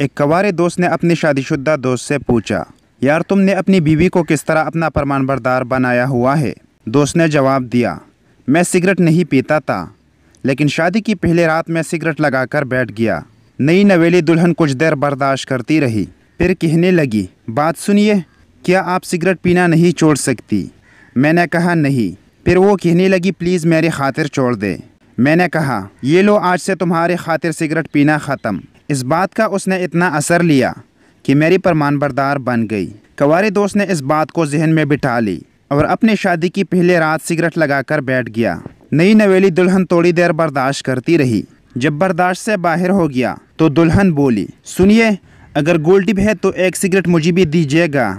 एक कवारे दोस्त ने अपने शादीशुदा दोस्त से पूछा यार तुमने अपनी बीवी को किस तरह अपना परमान बरदार बनाया हुआ है दोस्त ने जवाब दिया मैं सिगरेट नहीं पीता था लेकिन शादी की पहले रात मैं सिगरेट लगाकर बैठ गया नई नवेली दुल्हन कुछ देर बर्दाश्त करती रही फिर कहने लगी बात सुनिए क्या आप सिगरेट पीना नहीं छोड़ सकती मैंने कहा नहीं फिर वो कहने लगी प्लीज़ मेरी खातिर छोड़ दे मैंने कहा ये लो आज से तुम्हारे खातिर सिगरेट पीना ख़त्म इस बात का उसने इतना असर लिया कि मेरी परमान बरदार बन गई कवारी दोस्त ने इस बात को जहन में बिठा ली और अपनी शादी की पहले रात सिगरेट लगाकर बैठ गया नई नवेली दुल्हन थोड़ी देर बर्दाश्त करती रही जब बर्दाश्त से बाहर हो गया तो दुल्हन बोली सुनिए अगर गोल है तो एक सिगरेट मुझे भी दीजिएगा